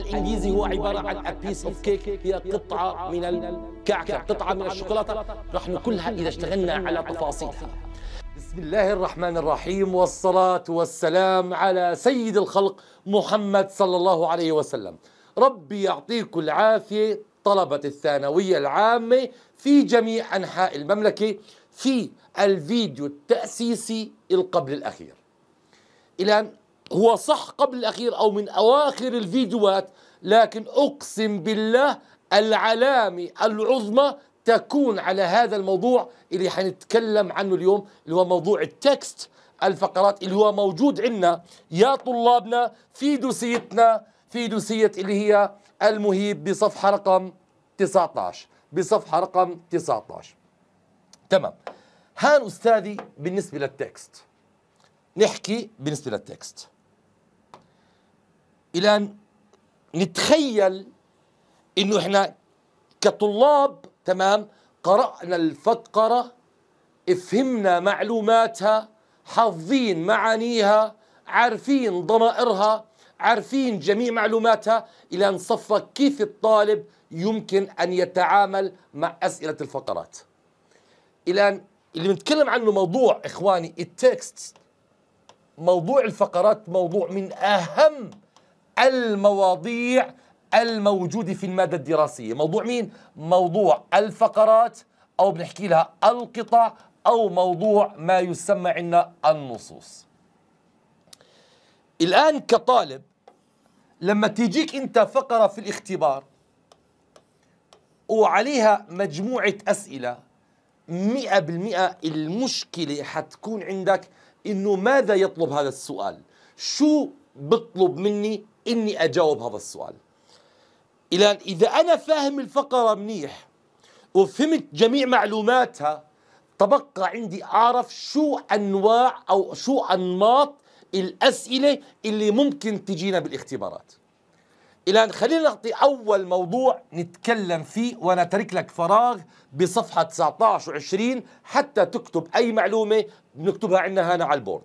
الإنجليزي هو عبارة عن بيس اوف كيك هي قطعة من الكعكة قطعة من الشوكولاتة راح ناكلها إذا اشتغلنا على تفاصيلها بسم الله الرحمن الرحيم والصلاة والسلام على سيد الخلق محمد صلى الله عليه وسلم ربي يعطيكم العافية طلبة الثانوية العامة في جميع أنحاء المملكة في الفيديو التأسيسي القبل الأخير الآن هو صح قبل الأخير أو من أواخر الفيديوهات لكن أقسم بالله العلامة العظمى تكون على هذا الموضوع اللي حنتكلم عنه اليوم اللي هو موضوع التكست الفقرات اللي هو موجود عندنا يا طلابنا في دوسيتنا في دوسية اللي هي المهيب بصفحة رقم 19 بصفحة رقم 19 تمام هان أستاذي بالنسبة للتكست نحكي بالنسبة للتكست الى ان نتخيل انه احنا كطلاب تمام قرانا الفقره فهمنا معلوماتها حافظين معانيها عارفين ضمائرها عارفين جميع معلوماتها الى ان صفى كيف الطالب يمكن ان يتعامل مع اسئله الفقرات الى ان اللي بنتكلم عنه موضوع اخواني التكست موضوع الفقرات موضوع من اهم المواضيع الموجودة في المادة الدراسية موضوع مين؟ موضوع الفقرات أو بنحكي لها القطع أو موضوع ما يسمى عندنا النصوص الآن كطالب لما تيجيك أنت فقرة في الاختبار وعليها مجموعة أسئلة مئة بالمئة المشكلة حتكون عندك إنه ماذا يطلب هذا السؤال شو بطلب مني إني أجاوب هذا السؤال الى اذا انا فاهم الفقره منيح وفهمت جميع معلوماتها تبقى عندي اعرف شو انواع او شو انماط الاسئله اللي ممكن تجينا بالاختبارات الان خلينا نعطي اول موضوع نتكلم فيه وانا ترك لك فراغ بصفحه 19 و20 حتى تكتب اي معلومه بنكتبها عندنا هنا على البورد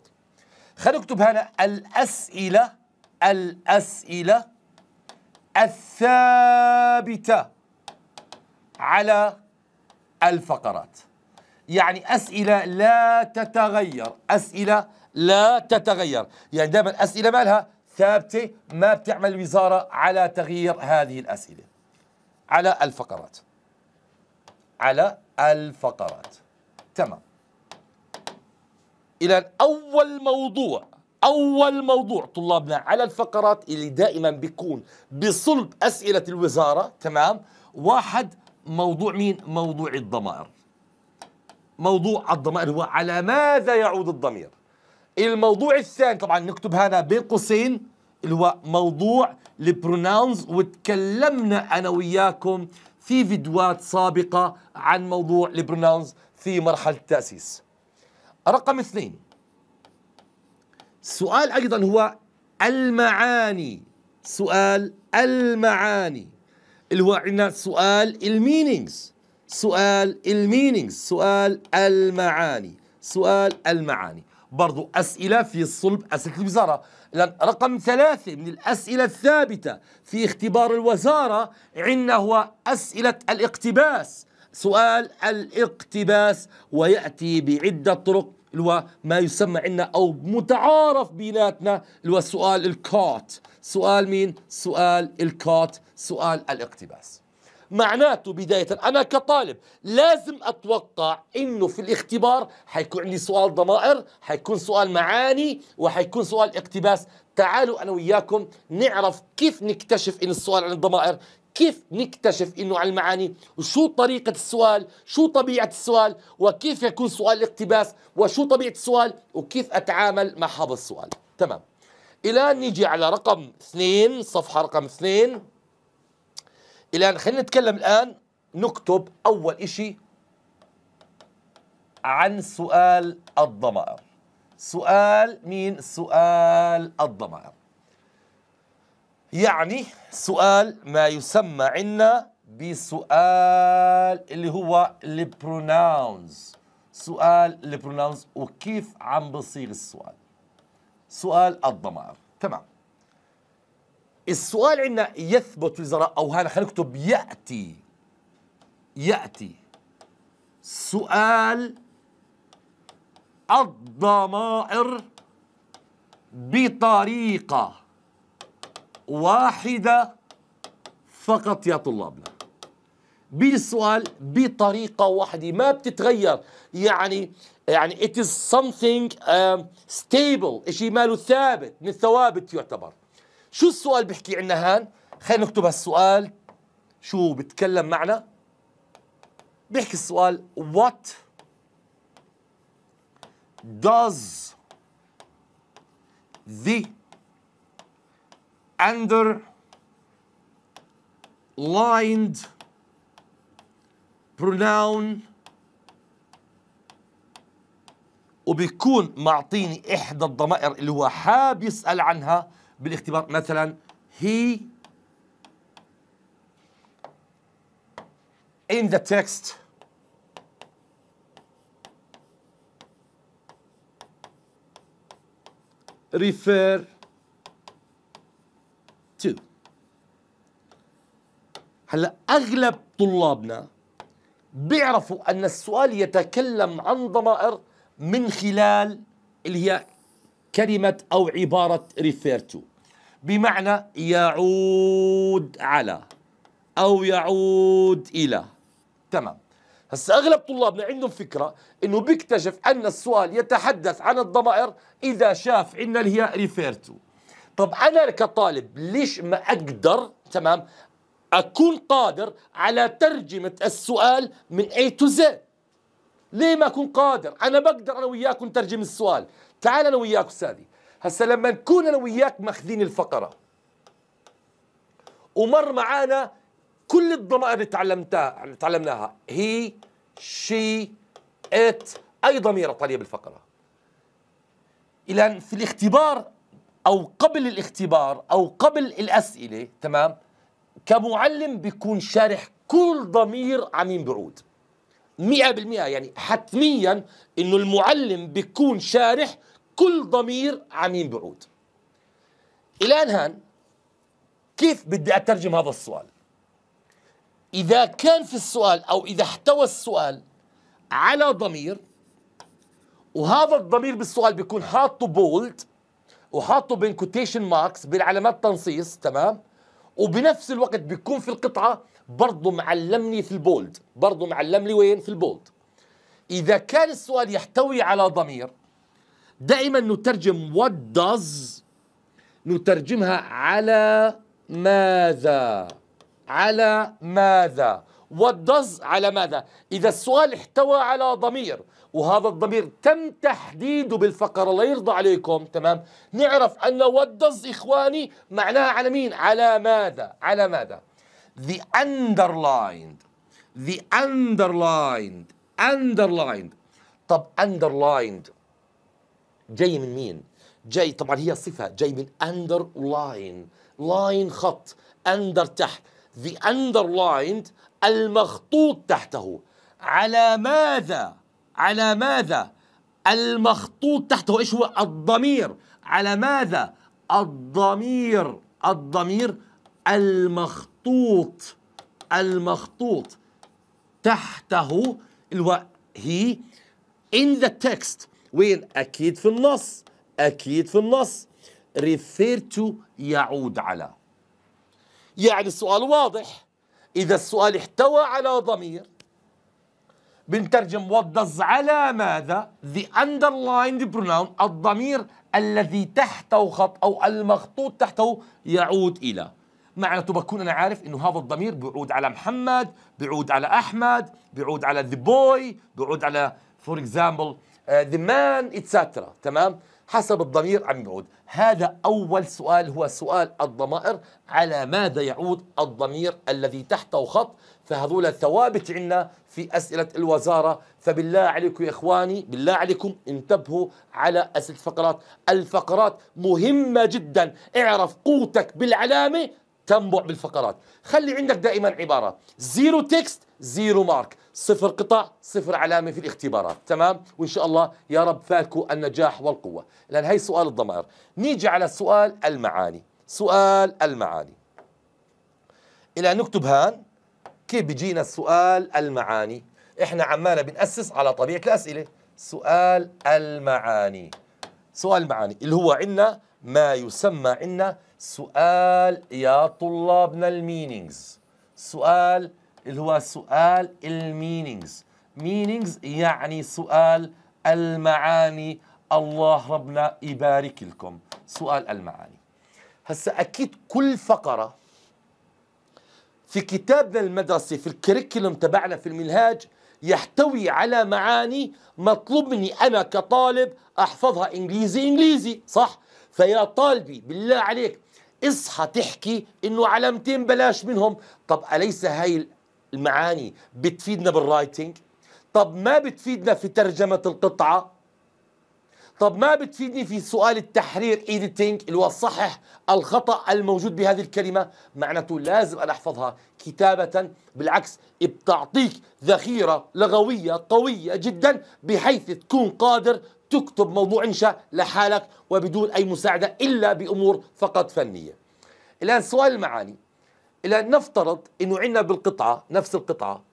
خلينا نكتب هنا الاسئله الأسئلة الثابتة على الفقرات يعني أسئلة لا تتغير أسئلة لا تتغير يعني دائما أسئلة مالها ثابتة ما بتعمل الوزارة على تغيير هذه الأسئلة على الفقرات على الفقرات تمام إلى أول موضوع أول موضوع طلابنا على الفقرات اللي دائما بيكون بصلب أسئلة الوزارة تمام واحد موضوع مين موضوع الضمائر موضوع الضمائر هو على ماذا يعود الضمير الموضوع الثاني طبعا نكتب هنا بين قوسين اللي هو موضوع البرونونز وتكلمنا انا وياكم في فيديوهات سابقه عن موضوع البرونونز في مرحله التاسيس رقم اثنين سؤال أيضا هو المعاني سؤال المعاني اللي هو عندنا سؤال المينينجز سؤال المينينجز سؤال المعاني سؤال المعاني برضو أسئلة في صلب أسئلة الوزارة لأن رقم ثلاثة من الأسئلة الثابتة في اختبار الوزارة عندنا هو أسئلة الاقتباس سؤال الاقتباس ويأتي بعدة طرق اللي هو ما يسمى عندنا او متعارف بيناتنا اللي هو سؤال الكات سؤال مين سؤال الكات سؤال الاقتباس معناته بداية أنا كطالب لازم أتوقع إنه في الاختبار حيكون عندي سؤال ضمائر حيكون سؤال معاني وحيكون سؤال اقتباس تعالوا أنا وياكم نعرف كيف نكتشف إن السؤال عن الضمائر كيف نكتشف انه على المعاني وشو طريقة السؤال شو طبيعة السؤال وكيف يكون سؤال الاقتباس وشو طبيعة السؤال وكيف اتعامل مع هذا السؤال تمام الى نيجي على رقم اثنين صفحة رقم اثنين الى خلينا نتكلم الان نكتب اول اشي عن سؤال الضمائر سؤال مين سؤال الضمائر يعني سؤال ما يسمى عندنا بسؤال اللي هو البروناونز سؤال البروناونز وكيف عم بصير السؤال سؤال الضمائر تمام السؤال عندنا يثبت الزراء او هنا خلينا نكتب ياتي ياتي سؤال الضمائر بطريقه واحدة فقط يا طلابنا بالسؤال بطريقة واحدة ما بتتغير يعني يعني it is something uh, stable شيء ماله ثابت من الثوابت يعتبر شو السؤال بيحكي عنا هان خلينا نكتب هالسؤال شو بتكلم معنا بيحكي السؤال what does the underlined pronoun وبيكون معطيني احدى الضمائر اللي هو حاب يسال عنها بالاختبار مثلا he in the text refer هلا اغلب طلابنا بيعرفوا ان السؤال يتكلم عن ضمائر من خلال اللي هي كلمه او عباره ريفير تو بمعنى يعود على او يعود الى تمام هسا اغلب طلابنا عندهم فكره انه بيكتشف ان السؤال يتحدث عن الضمائر اذا شاف عندنا اللي هي ريفير تو طب انا كطالب ليش ما اقدر تمام أكون قادر على ترجمة السؤال من A to Z ليه ما أكون قادر أنا بقدر أنا وياك نترجم السؤال تعال أنا وياك أستاذي هسا لما نكون أنا وياك ماخذين الفقرة ومر معانا كل الضمائر اللي تعلمتها اللي تعلمناها هي شي ات أي ضمير طالية بالفقرة إلى في الاختبار أو قبل الاختبار أو قبل الأسئلة تمام كمعلم بيكون شارح كل ضمير عمين بعود مئة بالمئة يعني حتميا انه المعلم بيكون شارح كل ضمير عمين بعود الان هان كيف بدي اترجم هذا السؤال اذا كان في السؤال او اذا احتوى السؤال على ضمير وهذا الضمير بالسؤال بيكون حاطه بولد وحاطه بين كوتيشن ماركس بالعلامات تنصيص تمام وبنفس الوقت بيكون في القطعه برضه معلمني في البولد برضه معلمني وين في البولد اذا كان السؤال يحتوي على ضمير دائما نترجم what does نترجمها على ماذا على ماذا what does على ماذا إذا السؤال احتوى على ضمير وهذا الضمير تم تحديده بالفقرة لا يرضى عليكم تمام نعرف أن ودز إخواني معناها على مين على ماذا على ماذا the underlined the underlined underlined طب underlined جاي من مين جاي طبعا هي صفة جاي من underline لاين خط under تحت the underlined المخطوط تحته على ماذا على ماذا المخطوط تحته ايش هو الضمير على ماذا الضمير الضمير المخطوط المخطوط تحته الو هي in the text وين اكيد في النص اكيد في النص refer to يعود على يعني السؤال واضح اذا السؤال احتوى على ضمير بنترجم وضز على ماذا the underlined pronoun الضمير الذي تحته خط أو المخطوط تحته يعود إلى معناته بكون أنا عارف إنه هذا الضمير بيعود على محمد بيعود على أحمد بيعود على the boy بيعود على for example uh, the man etc تمام حسب الضمير عم يعود هذا أول سؤال هو سؤال الضمائر على ماذا يعود الضمير الذي تحته خط فهذول ثوابت عنا في أسئلة الوزارة فبالله عليكم يا إخواني بالله عليكم انتبهوا على أسئلة الفقرات الفقرات مهمة جدا اعرف قوتك بالعلامة تنبع بالفقرات خلي عندك دائما عبارة زيرو تكست زيرو مارك صفر قطع صفر علامة في الاختبارات تمام وإن شاء الله يا رب فالكو النجاح والقوة لأن هي سؤال الضمائر نيجي على سؤال المعاني سؤال المعاني إلى نكتب هان كيف بيجينا السؤال المعاني احنا عمالنا بنأسس على طبيعة الأسئلة سؤال المعاني سؤال المعاني اللي هو عنا ما يسمى عنا سؤال يا طلابنا المينينجز سؤال اللي هو سؤال المينينجز مينينجز يعني سؤال المعاني الله ربنا يبارك لكم سؤال المعاني هسا اكيد كل فقره في كتابنا المدرسي في الكريكولوم تبعنا في المنهاج يحتوي على معاني مطلوب مني أنا كطالب أحفظها إنجليزي إنجليزي صح؟ فيا طالبي بالله عليك اصحى تحكي إنه علامتين بلاش منهم طب أليس هاي المعاني بتفيدنا بالرايتنج؟ طب ما بتفيدنا في ترجمة القطعة طب ما بتفيدني في سؤال التحرير editing اللي هو صحح الخطأ الموجود بهذه الكلمة معناته لازم أنا أحفظها كتابة بالعكس بتعطيك ذخيرة لغوية قوية جدا بحيث تكون قادر تكتب موضوع إنشاء لحالك وبدون أي مساعدة إلا بأمور فقط فنية الآن سؤال المعاني الآن نفترض أنه عندنا بالقطعة نفس القطعة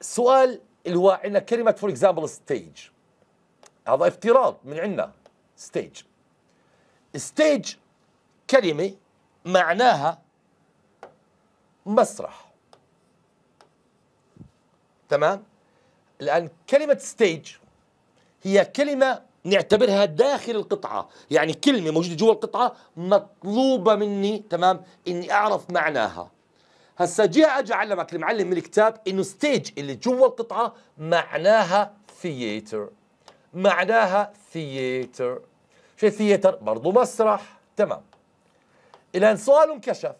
سؤال اللي هو عندنا كلمة فور اكزامبل ستيج هذا افتراض من عندنا ستيج ستيج كلمة معناها مسرح تمام الآن كلمة ستيج هي كلمة نعتبرها داخل القطعة يعني كلمة موجودة جوا القطعة مطلوبة مني تمام إني أعرف معناها هسا جي أجي أعلمك المعلم من الكتاب إنه ستيج اللي جوا القطعة معناها ثياتر معناها ثياتر شو ثياتر برضه مسرح تمام الان سؤال انكشف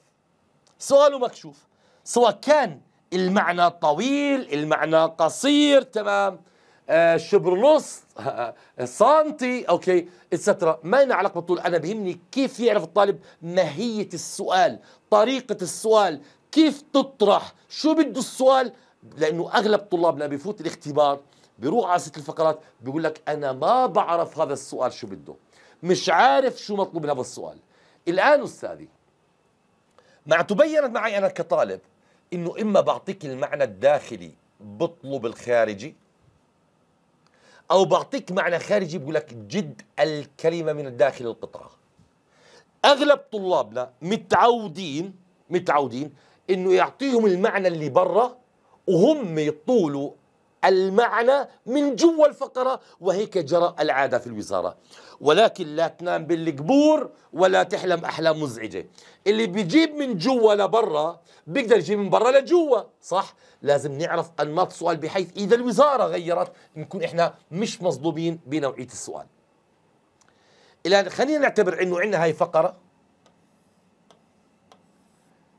سؤال مكشوف سواء كان المعنى طويل المعنى قصير تمام آه شبر نص آه, آه، سنتي اوكي اتسترا ما لنا علاقه بالطول انا بيهمني كيف يعرف الطالب ماهيه السؤال طريقه السؤال كيف تطرح شو بده السؤال لانه اغلب طلابنا بفوت الاختبار بيروح على ست الفقرات بيقول لك انا ما بعرف هذا السؤال شو بده مش عارف شو مطلوب من هذا السؤال الان استاذي مع تبينت معي انا كطالب انه اما بعطيك المعنى الداخلي بطلب الخارجي او بعطيك معنى خارجي بقول لك جد الكلمه من الداخل القطعه اغلب طلابنا متعودين متعودين انه يعطيهم المعنى اللي برا وهم يطولوا المعنى من جوا الفقرة وهيك جرى العادة في الوزارة ولكن لا تنام بالقبور ولا تحلم أحلام مزعجة اللي بيجيب من جوا لبرا بيقدر يجيب من برا لجوا صح لازم نعرف أنماط السؤال بحيث إذا الوزارة غيرت نكون إحنا مش مصدومين بنوعية السؤال الآن خلينا نعتبر أنه عندنا هاي فقرة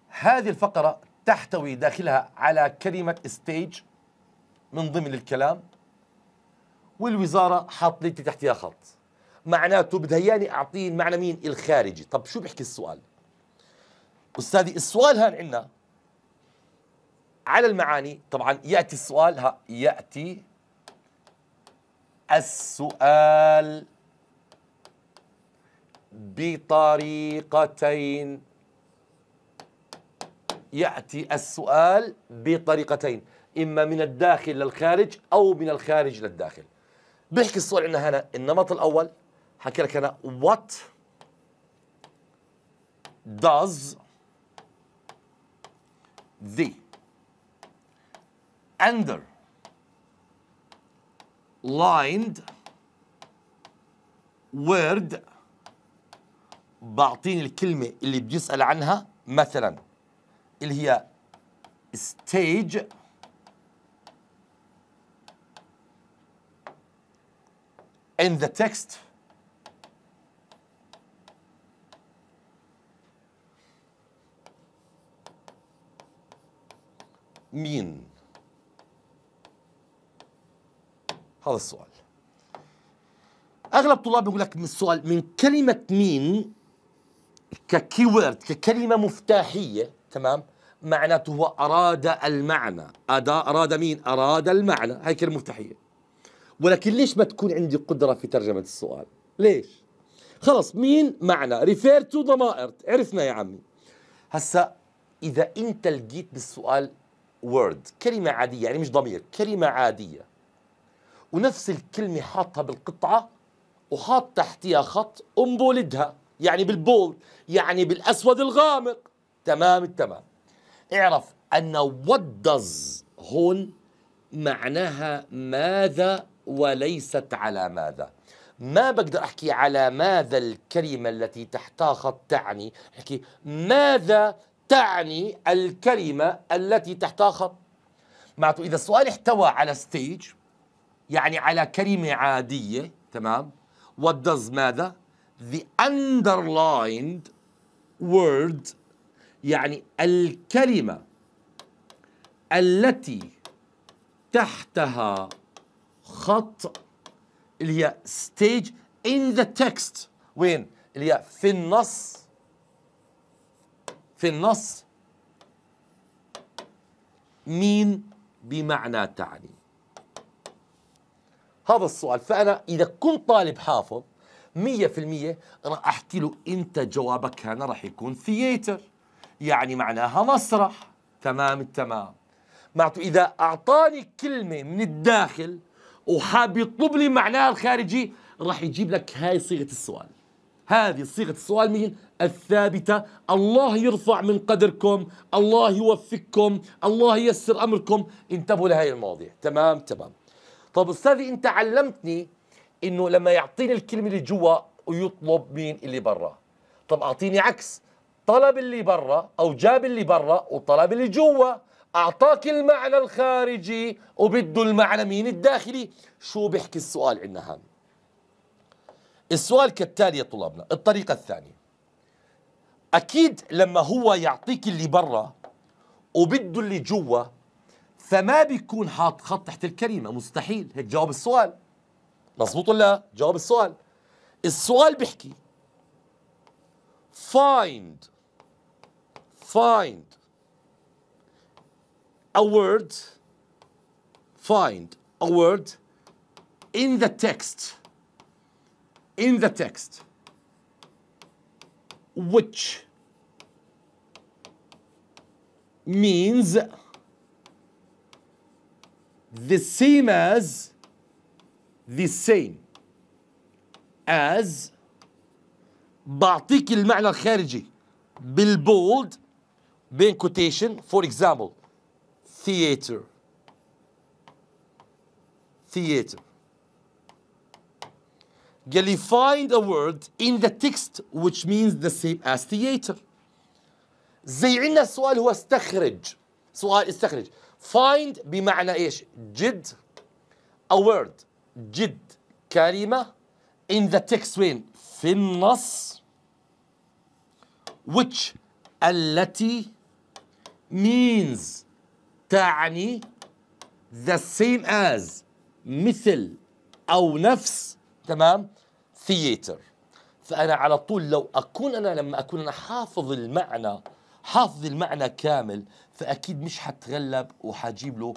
هذه الفقرة تحتوي داخلها على كلمة stage من ضمن الكلام والوزاره حاطلتي تحتيها خط معناته بدها اياني اعطيه المعنى مين الخارجي طب شو بيحكي السؤال استاذي السؤال هان عندنا على المعاني طبعا ياتي السؤال ها ياتي السؤال بطريقتين ياتي السؤال بطريقتين إما من الداخل للخارج أو من الخارج للداخل بيحكي الصور عندنا هنا النمط الأول حكي لك أنا what does the under lined word بعطيني الكلمة اللي بيسأل عنها مثلا اللي هي stage in the text مين هذا السؤال اغلب طلاب يقول لك من السؤال من كلمه مين ككيورد ككلمه مفتاحيه تمام معناته هو اراد المعنى أراد مين اراد المعنى هاي كلمه مفتاحيه ولكن ليش ما تكون عندي قدرة في ترجمة السؤال ليش خلص مين معنا ريفير تو ضمائر عرفنا يا عمي هسا إذا أنت لقيت بالسؤال وورد كلمة عادية يعني مش ضمير كلمة عادية ونفس الكلمة حاطها بالقطعة وحاط تحتها خط أنبولدها يعني بالبول يعني بالأسود الغامق تمام التمام اعرف أن what does هون معناها ماذا وليست على ماذا ما بقدر احكي على ماذا الكلمه التي تحتها خط تعني احكي ماذا تعني الكلمه التي تحتها خط معناته اذا السؤال احتوى على ستيج يعني على كلمه عاديه تمام what does ماذا the underlined word يعني الكلمه التي تحتها خط اللي هي ستيج ان ذا تكست وين اللي هي في النص في النص مين بمعنى تعني هذا السؤال فأنا إذا كنت طالب حافظ 100% راح أحكي له أنت جوابك هنا راح يكون ثياتر يعني معناها مسرح تمام التمام معناته إذا أعطاني كلمة من الداخل وحاب يطلب لي معناها الخارجي راح يجيب لك هاي صيغه السؤال هذه صيغه السؤال مين الثابته الله يرفع من قدركم الله يوفقكم الله ييسر امركم انتبهوا لهي المواضيع تمام تمام طب استاذي انت علمتني انه لما يعطيني الكلمه اللي جوا ويطلب مين اللي برا طب اعطيني عكس طلب اللي برا او جاب اللي برا وطلب اللي جوا اعطاك المعنى الخارجي وبده المعنى مين الداخلي شو بيحكي السؤال عندنا هان السؤال كالتالي يا طلابنا الطريقه الثانيه اكيد لما هو يعطيك اللي برا وبده اللي جوا فما بيكون حاط خط تحت الكلمه مستحيل هيك جواب السؤال مظبوط ولا لا جواب السؤال السؤال بيحكي find find a word, find a word in the text, in the text, which means the same as, the same as, بعطيك المعنى الخارجي بالبولد بين كوتيشن for example. theater theater قال find a word in the text which means the same as theater زي عندنا السؤال هو استخرج سؤال استخرج find بمعنى ايش جد a word جد كلمة in the text وين في النص which التي means تعني the same as مثل أو نفس تمام theater فأنا على طول لو أكون أنا لما أكون أنا حافظ المعنى حافظ المعنى كامل فأكيد مش حتغلب وحجيب له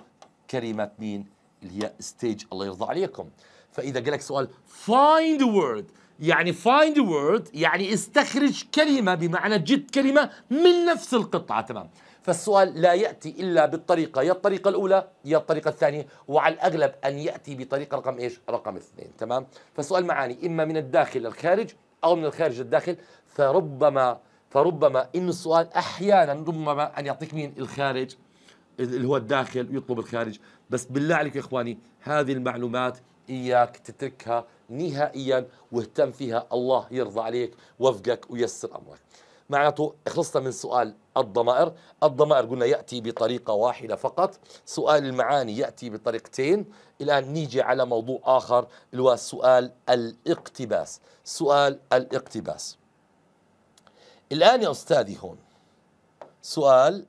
كلمة مين اللي هي stage الله يرضى عليكم فإذا قالك سؤال find a word يعني find a word يعني استخرج كلمة بمعنى جد كلمة من نفس القطعة تمام فالسؤال لا يأتي إلا بالطريقة يا الطريقة الأولى يا الطريقة الثانية وعلى الأغلب أن يأتي بطريقة رقم إيش رقم اثنين تمام فالسؤال معاني إما من الداخل للخارج أو من الخارج للداخل فربما فربما إن السؤال أحيانا ربما أن يعطيك مين الخارج اللي هو الداخل ويطلب الخارج بس بالله عليك يا إخواني هذه المعلومات إياك تتركها نهائيا واهتم فيها الله يرضى عليك وفقك ويسر أمرك معناته خلصنا من سؤال الضمائر الضمائر قلنا يأتي بطريقة واحدة فقط سؤال المعاني يأتي بطريقتين الآن نيجي على موضوع آخر اللي هو سؤال الاقتباس سؤال الاقتباس الآن يا أستاذي هون سؤال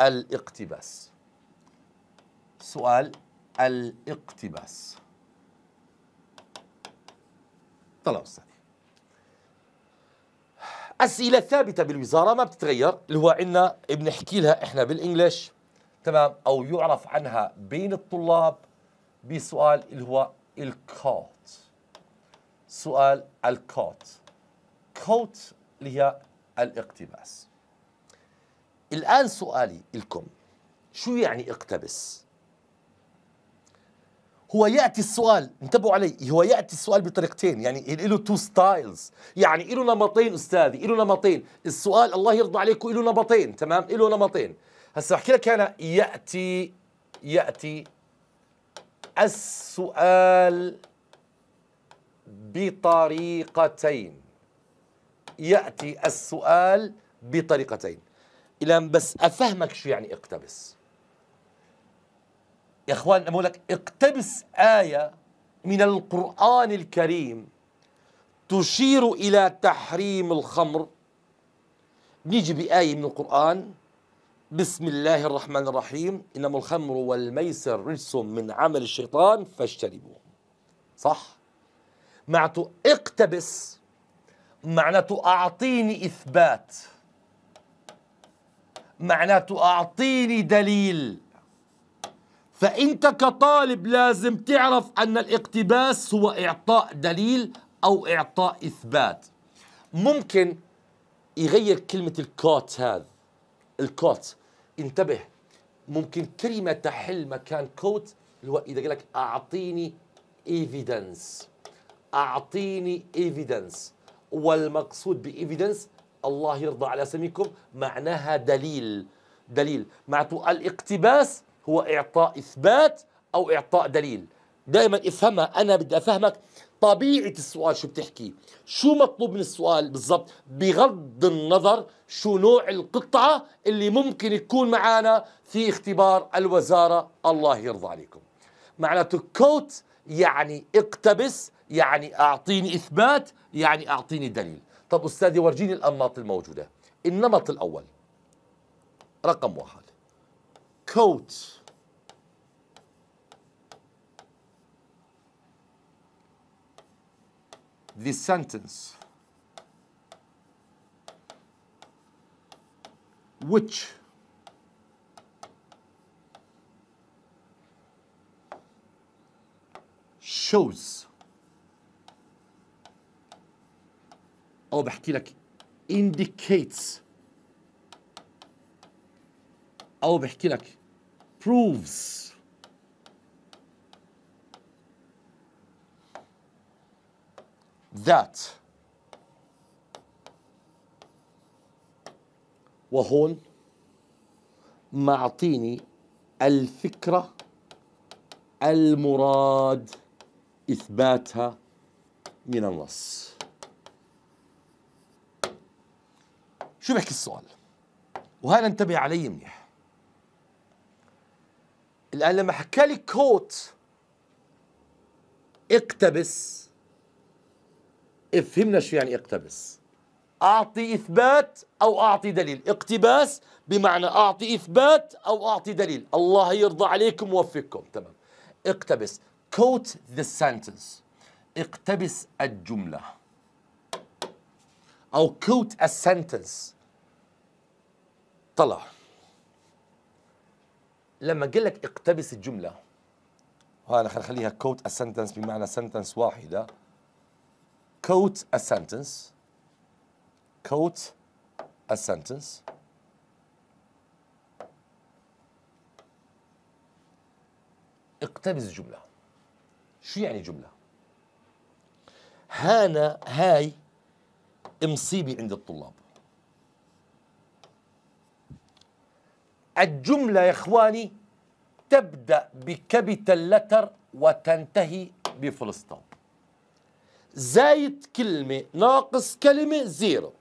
الاقتباس سؤال الاقتباس طلع أستاذ اسئله ثابته بالوزاره ما بتتغير اللي هو عندنا بنحكي لها احنا بالانجلش تمام او يعرف عنها بين الطلاب بسؤال اللي هو الكوت سؤال الكوت كوت اللي هي الاقتباس الان سؤالي لكم شو يعني اقتبس هو ياتي السؤال انتبهوا علي هو ياتي السؤال بطريقتين يعني له تو ستايلز يعني له نمطين استاذي له نمطين السؤال الله يرضى عليكم له نمطين تمام له نمطين هسه احكي لك انا ياتي ياتي السؤال بطريقتين ياتي السؤال بطريقتين الان بس افهمك شو يعني اقتبس يا اخوان انا بقول لك اقتبس ايه من القران الكريم تشير الى تحريم الخمر نيجي بايه من القران بسم الله الرحمن الرحيم انما الخمر والميسر رجس من عمل الشيطان فاجتنبوه صح معناته اقتبس معناته اعطيني اثبات معناته اعطيني دليل فأنت كطالب لازم تعرف أن الاقتباس هو إعطاء دليل أو إعطاء إثبات ممكن يغير كلمة الكوت هذا الكوت انتبه ممكن كلمة تحل مكان كوت اللي هو إذا قال لك أعطيني ايفيدنس أعطيني ايفيدنس والمقصود بايفيدنس الله يرضى على سميكم معناها دليل دليل معناته الاقتباس هو إعطاء إثبات أو إعطاء دليل دائما افهمها أنا بدي أفهمك طبيعة السؤال شو بتحكي شو مطلوب من السؤال بالضبط بغض النظر شو نوع القطعة اللي ممكن تكون معانا في اختبار الوزارة الله يرضى عليكم معناته كوت يعني اقتبس يعني أعطيني إثبات يعني أعطيني دليل طب أستاذي ورجيني الأنماط الموجودة النمط الأول رقم واحد كوت this sentence which shows او بحكي لك indicates او بحكي لك proves that وهون معطيني الفكرة المراد إثباتها من النص شو بحكي السؤال وهذا انتبه علي منيح الآن لما حكى لي كوت اقتبس فهمنا شو يعني اقتبس أعطي إثبات أو أعطي دليل اقتباس بمعنى أعطي إثبات أو أعطي دليل الله يرضى عليكم ووفقكم تمام اقتبس كوت ذا سنتنس اقتبس الجملة أو كوت ا سنتنس طلع لما قال لك اقتبس الجملة وأنا خليها كوت ا سنتنس بمعنى سنتنس واحدة quote a sentence quote a sentence اقتبس جملة شو يعني جملة هانا هاي مصيبة عند الطلاب الجملة يا إخواني تبدأ بكابيتال لتر وتنتهي بفلسطين زايد كلمة ناقص كلمة زيرو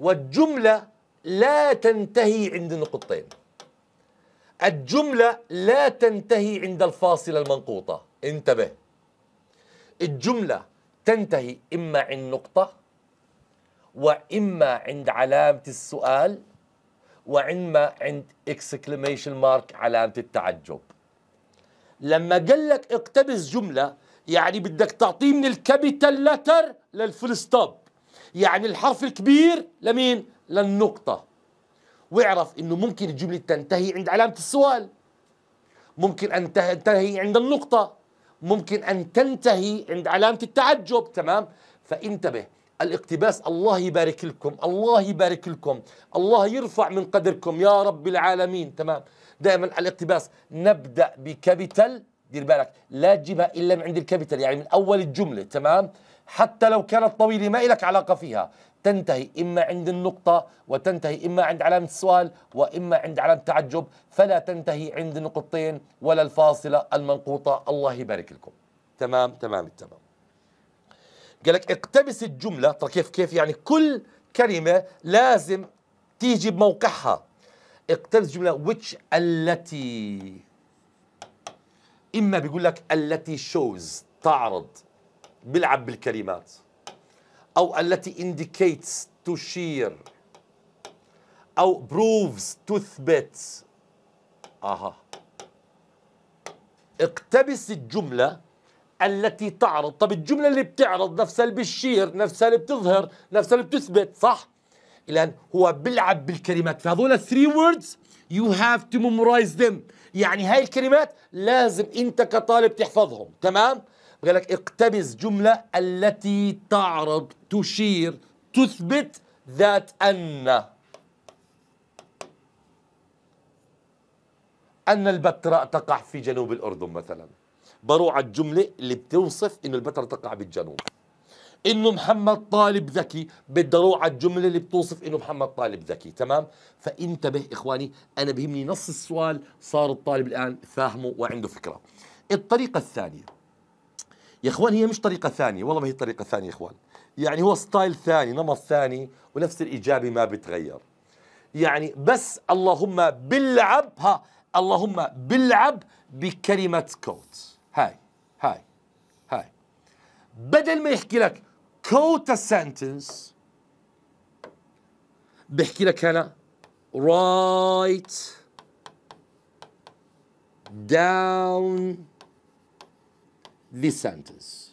والجملة لا تنتهي عند نقطتين الجملة لا تنتهي عند الفاصلة المنقوطة انتبه الجملة تنتهي إما عند نقطة وإما عند علامة السؤال وإما عند exclamation mark علامة التعجب لما قال لك اقتبس جملة يعني بدك تعطيه من الكابيتال لتر للفول ستوب يعني الحرف الكبير لمين للنقطة واعرف انه ممكن الجملة تنتهي عند علامة السؤال ممكن ان تنتهي عند النقطة ممكن ان تنتهي عند علامة التعجب تمام فانتبه الاقتباس الله يبارك لكم الله يبارك لكم الله يرفع من قدركم يا رب العالمين تمام دائما الاقتباس نبدأ بكابيتال دير بالك لا تجيبها الا من عند الكابيتال يعني من اول الجمله تمام حتى لو كانت طويله ما لك علاقه فيها تنتهي اما عند النقطه وتنتهي اما عند علامه السؤال واما عند علامه تعجب فلا تنتهي عند النقطتين ولا الفاصله المنقوطه الله يبارك لكم تمام تمام التمام قال لك اقتبس الجمله ترى طيب كيف كيف يعني كل كلمه لازم تيجي بموقعها اقتبس الجمله which التي اما بيقول لك التي شوز تعرض بيلعب بالكلمات او التي indicates تشير او proves تثبت اها اقتبس الجمله التي تعرض طب الجمله اللي بتعرض نفسها اللي بتشير نفسها اللي بتظهر نفسها اللي بتثبت صح الان هو بيلعب بالكلمات فهذول 3 words you have to memorize them يعني هاي الكلمات لازم انت كطالب تحفظهم تمام بقول لك اقتبس جملة التي تعرض تشير تثبت ذات أن أن البتراء تقع في جنوب الأردن مثلا بروح على الجملة اللي بتوصف إنه البتراء تقع بالجنوب انه محمد طالب ذكي بدي اروح على الجمله اللي بتوصف انه محمد طالب ذكي تمام فانتبه اخواني انا بهمني نص السؤال صار الطالب الان فاهمه وعنده فكره الطريقه الثانيه يا اخوان هي مش طريقه ثانيه والله ما هي طريقه ثانيه يا اخوان يعني هو ستايل ثاني نمط ثاني ونفس الاجابه ما بتغير يعني بس اللهم بلعب ها اللهم بلعب بكلمه كوت هاي هاي هاي بدل ما يحكي لك quote a sentence بحكي لك أنا write down the sentence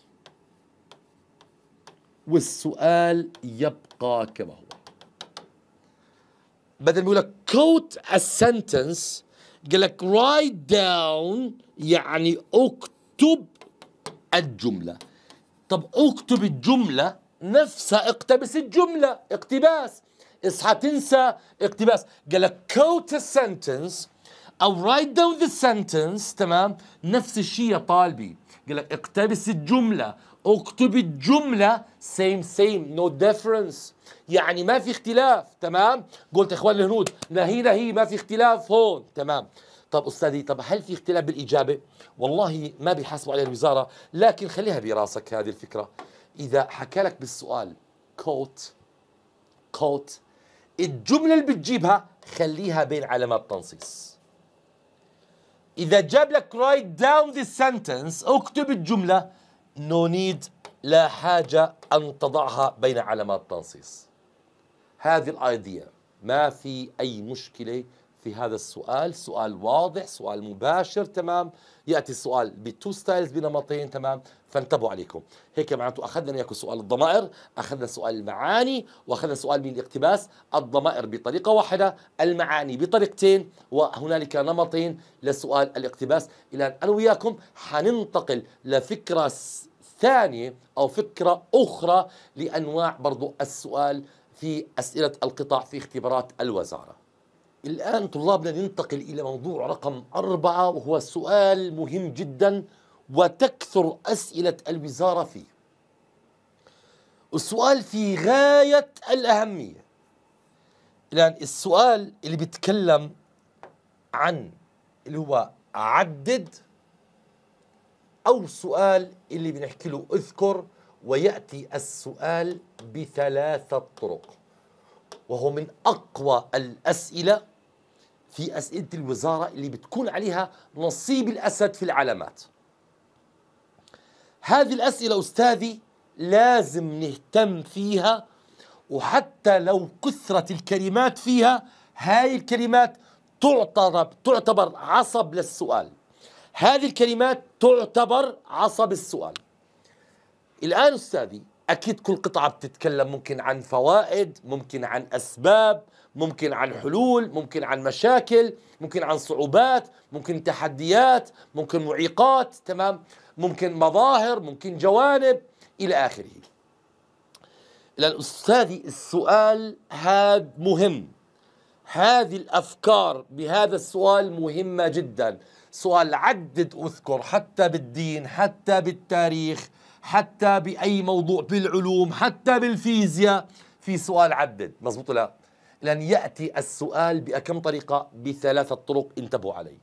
والسؤال يبقى كما هو بدل ما يقول لك quote a sentence قال لك write down يعني اكتب الجمله طب اكتب الجملة نفسها اقتبس الجملة اقتباس اصحى تنسى اقتباس قال لك كوت السنتنس او رايت داون ذا سنتنس تمام نفس الشيء يا طالبي قال لك اقتبس الجملة اكتب الجملة سيم سيم نو ديفرنس يعني ما في اختلاف تمام قلت يا اخوان الهنود نهي نهي ما في اختلاف هون تمام طب أستاذي طب هل في اختلاف بالإجابة والله ما بيحاسبوا عليها الوزارة لكن خليها براسك هذه الفكرة إذا حكى لك بالسؤال كوت كوت الجملة اللي بتجيبها خليها بين علامات تنصيص إذا جاب لك رايت داون ذا سنتنس اكتب الجملة no نيد لا حاجة أن تضعها بين علامات تنصيص هذه الآيديا ما في أي مشكلة في هذا السؤال سؤال واضح سؤال مباشر تمام ياتي السؤال بتو ستايلز بنمطين تمام فانتبهوا عليكم هيك معناته اخذنا اياكم سؤال الضمائر اخذنا سؤال المعاني واخذنا سؤال من الاقتباس الضمائر بطريقه واحده المعاني بطريقتين وهنالك نمطين لسؤال الاقتباس الى ان انا وياكم حننتقل لفكره ثانيه او فكره اخرى لانواع برضو السؤال في اسئله القطاع في اختبارات الوزاره الآن طلابنا ننتقل إلى موضوع رقم أربعة وهو سؤال مهم جدا وتكثر أسئلة الوزارة فيه السؤال في غاية الأهمية الآن السؤال اللي بيتكلم عن اللي هو عدد أو سؤال اللي بنحكي له اذكر ويأتي السؤال بثلاثة طرق وهو من أقوى الأسئلة في أسئلة الوزارة اللي بتكون عليها نصيب الأسد في العلامات هذه الأسئلة أستاذي لازم نهتم فيها وحتى لو كثرت الكلمات فيها هاي الكلمات تعتبر تعتبر عصب للسؤال هذه الكلمات تعتبر عصب السؤال الآن أستاذي أكيد كل قطعة بتتكلم ممكن عن فوائد ممكن عن أسباب ممكن عن حلول ممكن عن مشاكل ممكن عن صعوبات ممكن تحديات ممكن معيقات تمام ممكن مظاهر ممكن جوانب إلى آخره إلى السؤال هذا مهم هذه الأفكار بهذا السؤال مهمة جدا سؤال عدد أذكر حتى بالدين حتى بالتاريخ حتى بأي موضوع بالعلوم حتى بالفيزياء في سؤال عدد مزبوط لا لن يأتي السؤال بكم طريقة بثلاثة طرق انتبهوا علي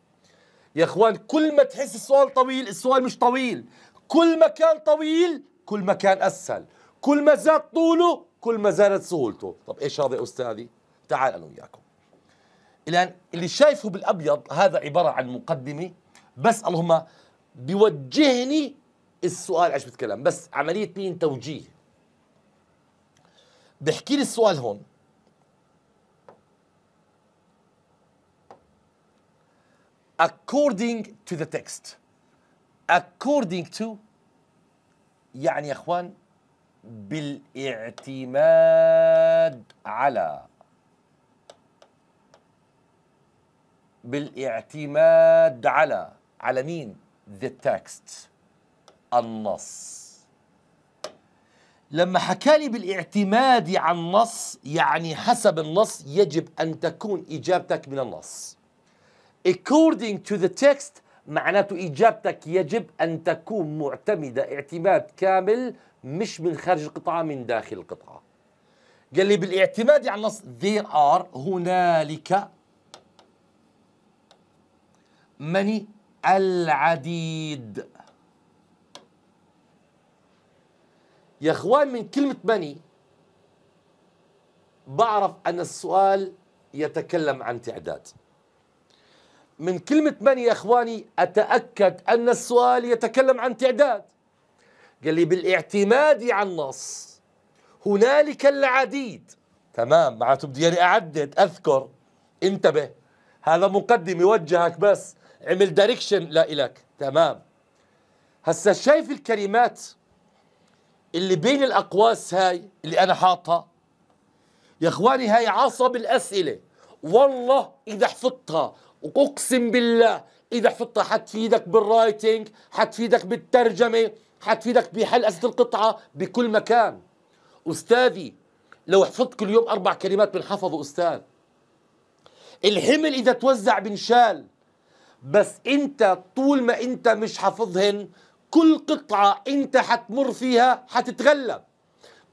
يا اخوان كل ما تحس السؤال طويل السؤال مش طويل كل ما كان طويل كل ما كان اسهل كل ما زاد طوله كل ما زادت سهولته طب ايش هذا يا استاذي تعال انا وياكم الان اللي شايفه بالابيض هذا عباره عن مقدمه بس اللهم بيوجهني السؤال ايش بتكلم بس عمليه مين توجيه بحكي لي السؤال هون according to the text according to يعني يا اخوان بالاعتماد على بالاعتماد على على مين the text النص لما حكى لي بالاعتماد على النص يعني حسب النص يجب ان تكون اجابتك من النص according to the text معناته إجابتك يجب أن تكون معتمدة اعتماد كامل مش من خارج القطعة من داخل القطعة قال لي بالاعتماد على النص there are هنالك من العديد يا اخوان من كلمة مني بعرف أن السؤال يتكلم عن تعداد من كلمة من يا أخواني أتأكد أن السؤال يتكلم عن تعداد قال لي بالاعتماد على النص هنالك العديد تمام معناته بدي يعني أعدد أذكر انتبه هذا مقدم يوجهك بس عمل دايركشن لا إلك تمام هسا شايف الكلمات اللي بين الأقواس هاي اللي أنا حاطها يا إخواني هاي عصب الأسئلة والله إذا حفظتها واقسم بالله اذا حفظتها حتفيدك بالرايتنج حتفيدك بالترجمه حتفيدك بحل اسئله القطعه بكل مكان استاذي لو حفظت كل يوم اربع كلمات بنحفظه استاذ الحمل اذا توزع بنشال بس انت طول ما انت مش حافظهن كل قطعه انت حتمر فيها حتتغلب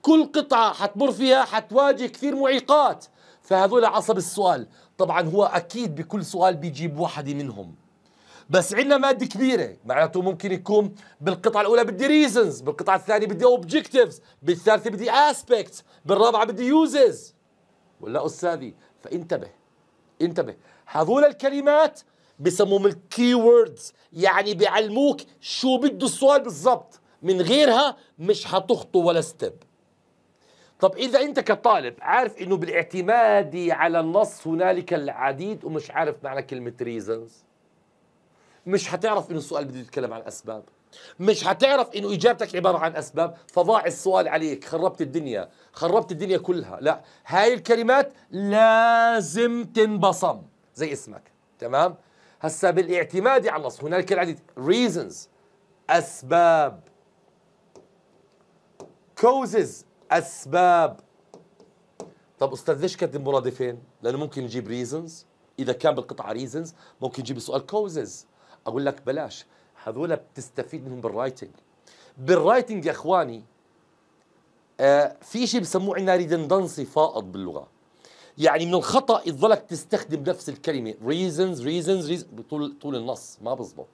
كل قطعه حتمر فيها حتواجه كثير معيقات فهذول عصب السؤال طبعا هو اكيد بكل سؤال بيجيب واحد منهم بس عندنا ماده كبيره معناته ممكن يكون بالقطعه الاولى بدي ريزنز بالقطعه الثانيه بدي اوبجكتيفز بالثالثه بدي اسبكتس بالرابعه بدي يوزز ولا استاذي فانتبه انتبه هذول الكلمات بسموهم الكي ووردز يعني بيعلموك شو بده السؤال بالضبط من غيرها مش حتخطو ولا ستيب طب إذا أنت كطالب عارف أنه بالاعتماد على النص هنالك العديد ومش عارف معنى كلمة ريزنز مش هتعرف أنه السؤال بده يتكلم عن أسباب مش هتعرف انه اجابتك عباره عن اسباب فضاع السؤال عليك خربت الدنيا خربت الدنيا كلها لا هاي الكلمات لازم تنبصم زي اسمك تمام هسا بالاعتماد على النص هنالك العديد reasons اسباب causes اسباب طب استاذ ليش كاتب مرادفين؟ لانه ممكن نجيب ريزنز اذا كان بالقطعه ريزنز ممكن نجيب السؤال كوزز اقول لك بلاش هذول بتستفيد منهم بالرايتنج بالرايتنج يا اخواني آه في شيء بسموه عندنا ريدندنسي فائض باللغه يعني من الخطا تظلك تستخدم نفس الكلمه ريزنز ريزنز طول طول النص ما بزبط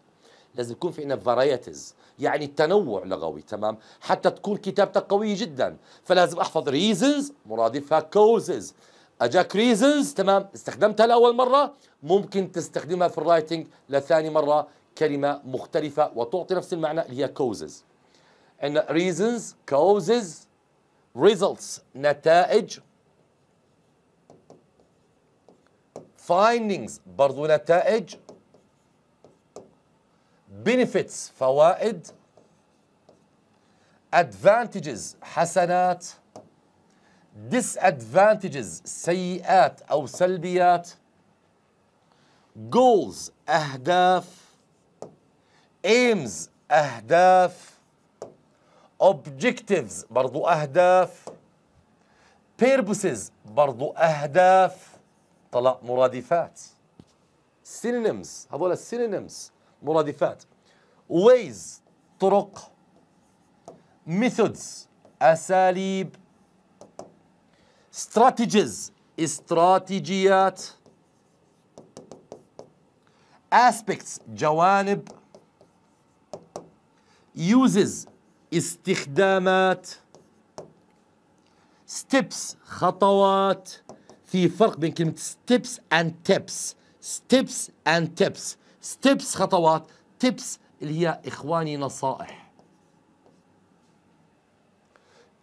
لازم يكون في عندنا فرايتيز يعني تنوع لغوي تمام حتى تكون كتابتك قويه جدا فلازم احفظ ريزنز مرادفها كوزز اجاك ريزنز تمام استخدمتها لاول مره ممكن تستخدمها في الرايتنج لثاني مره كلمه مختلفه وتعطي نفس المعنى اللي هي كوزز عندنا ريزنز كوزز ريزلتس نتائج فايندينجز برضو نتائج benefits فوائد ادفانتجز حسنات ديس ادفانتجز سيئات او سلبيات جولز اهداف ايمز اهداف objectives برضو اهداف purposes برضو اهداف طلع مرادفات synonyms هذول synonyms مرادفات ways طرق methods أساليب strategies استراتيجيات aspects جوانب uses استخدامات steps خطوات في فرق بين كلمة steps and tips steps and tips ستيبس خطوات تيبس اللي هي إخواني نصائح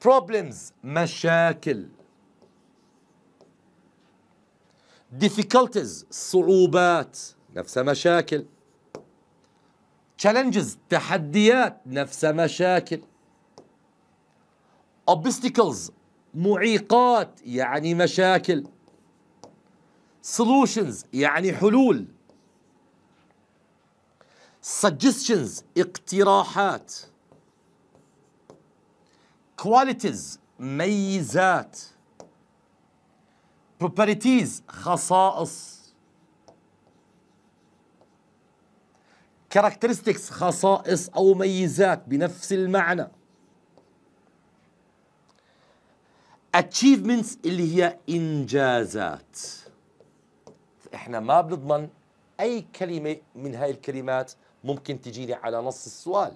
problems مشاكل difficulties صعوبات نفسها مشاكل challenges تحديات نفسها مشاكل obstacles معيقات يعني مشاكل solutions يعني حلول suggestions اقتراحات qualities ميزات properties خصائص characteristics خصائص أو ميزات بنفس المعنى achievements اللي هي إنجازات احنا ما بنضمن أي كلمة من هاي الكلمات ممكن تجيني على نص السؤال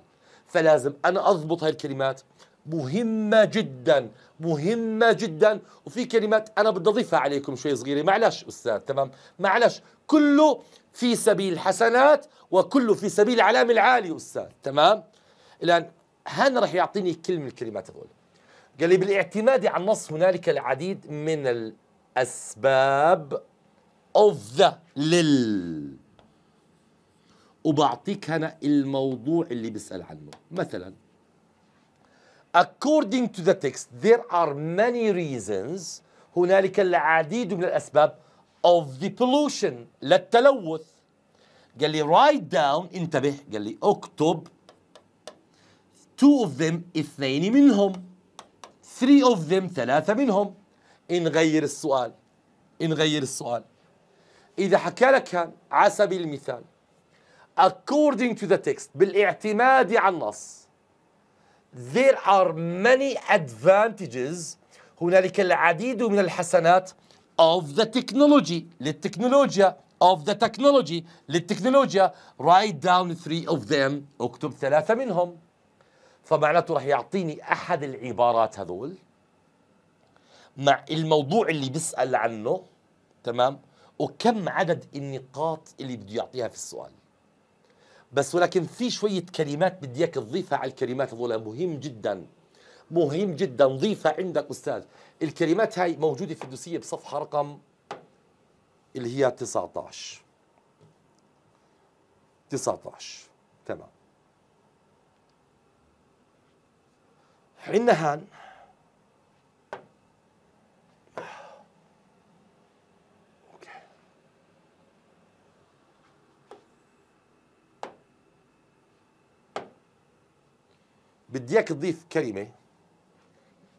فلازم أنا أضبط هالكلمات مهمة جدا مهمة جدا وفي كلمات أنا بدي أضيفها عليكم شوي صغيرة معلش أستاذ تمام معلش كله في سبيل الحسنات وكله في سبيل العلام العالي أستاذ تمام الآن هان رح يعطيني كلمة من الكلمات هذول قال لي بالاعتماد على النص هنالك العديد من الأسباب of the لل وبعطيك هنا الموضوع اللي بيسأل عنه مثلا according to the text there are many reasons هنالك العديد من الأسباب of the pollution للتلوث قال لي write down انتبه قال لي اكتب two of them اثنين منهم three of them ثلاثة منهم نغير السؤال نغير السؤال إذا حكى لك على سبيل المثال according to the text بالاعتماد على النص there are many advantages هنالك العديد من الحسنات of the technology للتكنولوجيا of the technology للتكنولوجيا write down three of them اكتب ثلاثة منهم فمعناته راح يعطيني أحد العبارات هذول مع الموضوع اللي بسأل عنه تمام وكم عدد النقاط اللي بده يعطيها في السؤال بس ولكن في شوية كلمات بدي اياك تضيفها على الكلمات هذول مهم جدا مهم جدا ضيفها عندك أستاذ الكلمات هاي موجودة في الدوسية بصفحة رقم اللي هي 19 19 تمام عندنا هان بدي اياك تضيف كلمه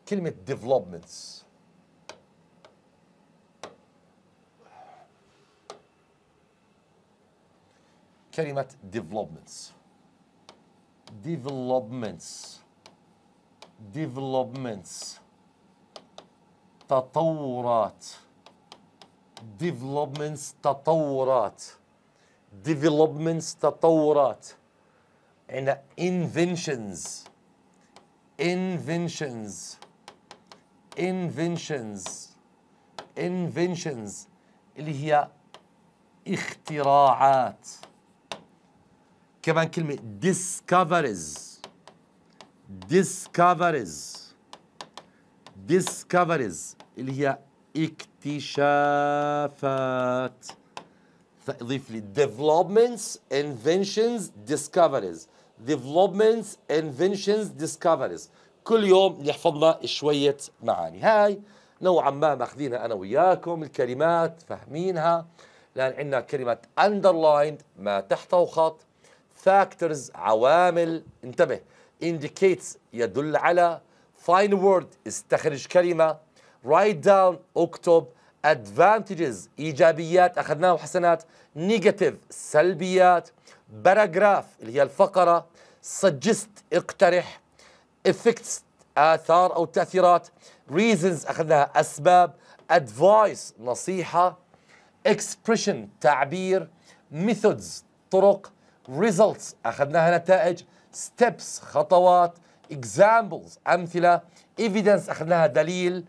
كلمه ديفلوبمنتس كلمه ديفلوبمنتس ديفلوبمنتس ديفلوبمنتس تطورات ديفلوبمنتس تطورات ديفلوبمنتس تطورات عندنا inventions inventions inventions inventions اللي هي اختراعات كمان كلمة discoveries discoveries discoveries اللي هي اكتشافات فاضيف لي developments inventions discoveries developments inventions discoveries كل يوم يحفظنا شوية معاني هاي نوعا ما ماخذينها أنا وياكم الكلمات فاهمينها لأن عندنا كلمة underlined ما تحت وخط factors عوامل انتبه indicates يدل على find word استخرج كلمة write down اكتب advantages ايجابيات اخذناها وحسنات negative سلبيات باراجراف اللي هي الفقرة سجست اقترح افكتس آثار أو تأثيرات ريزنز أخذناها أسباب ادفايس نصيحة اكسبريشن تعبير ميثودز طرق ريزلتس أخذناها نتائج ستيبس خطوات اكزامبلز أمثلة ايفيدنس أخذناها دليل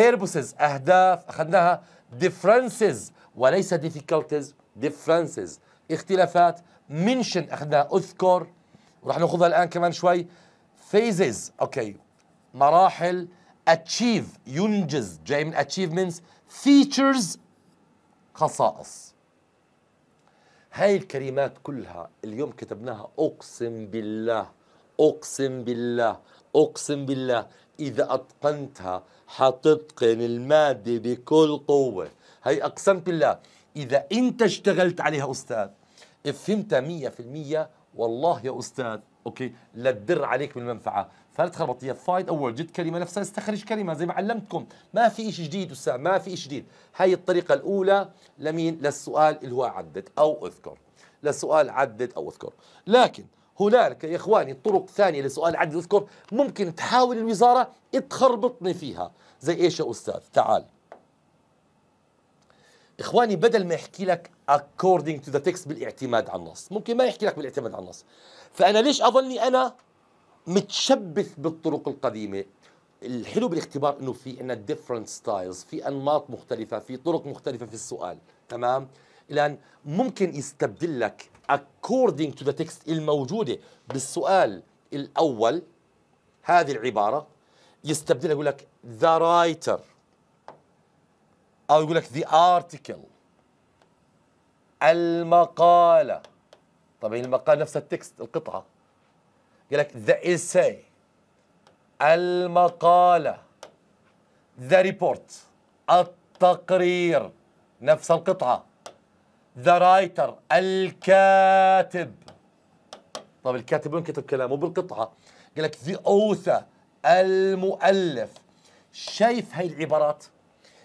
purposes أهداف أخذناها differences وليس difficulties differences اختلافات منشن اخذناه اذكر ورح ناخذها الان كمان شوي فيزز اوكي مراحل اتشيف ينجز جاي من اتشيفمنتس فيتشرز خصائص هاي الكلمات كلها اليوم كتبناها اقسم بالله اقسم بالله اقسم بالله اذا اتقنتها حتتقن الماده بكل قوه هي اقسمت بالله اذا انت اشتغلت عليها استاذ فهمت 100% والله يا استاذ اوكي لا تدر عليك بالمنفعه فلا تخربط هي فايد اول جد كلمه نفسها استخرج كلمه زي ما علمتكم ما في شيء جديد استاذ ما في شيء جديد هاي الطريقه الاولى لمين للسؤال اللي هو عدد او اذكر للسؤال عدد او اذكر لكن هنالك يا اخواني طرق ثانيه لسؤال عدد اذكر ممكن تحاول الوزاره تخربطني فيها زي ايش يا استاذ تعال اخواني بدل ما يحكي لك according to the text بالاعتماد على النص ممكن ما يحكي لك بالاعتماد على النص فأنا ليش أظني أنا متشبث بالطرق القديمة الحلو بالاختبار انه في عندنا ديفرنت ستايلز في انماط مختلفه في طرق مختلفه في السؤال تمام الان ممكن يستبدل لك according to the text الموجوده بالسؤال الاول هذه العباره يستبدلها يقول لك the writer او يقول لك the article المقالة طبعا المقالة نفس التكست القطعة قال لك the essay المقالة the report التقرير نفس القطعة the writer الكاتب طب الكاتب وين كتب كلامه بالقطعة قال لك the author المؤلف شايف هاي العبارات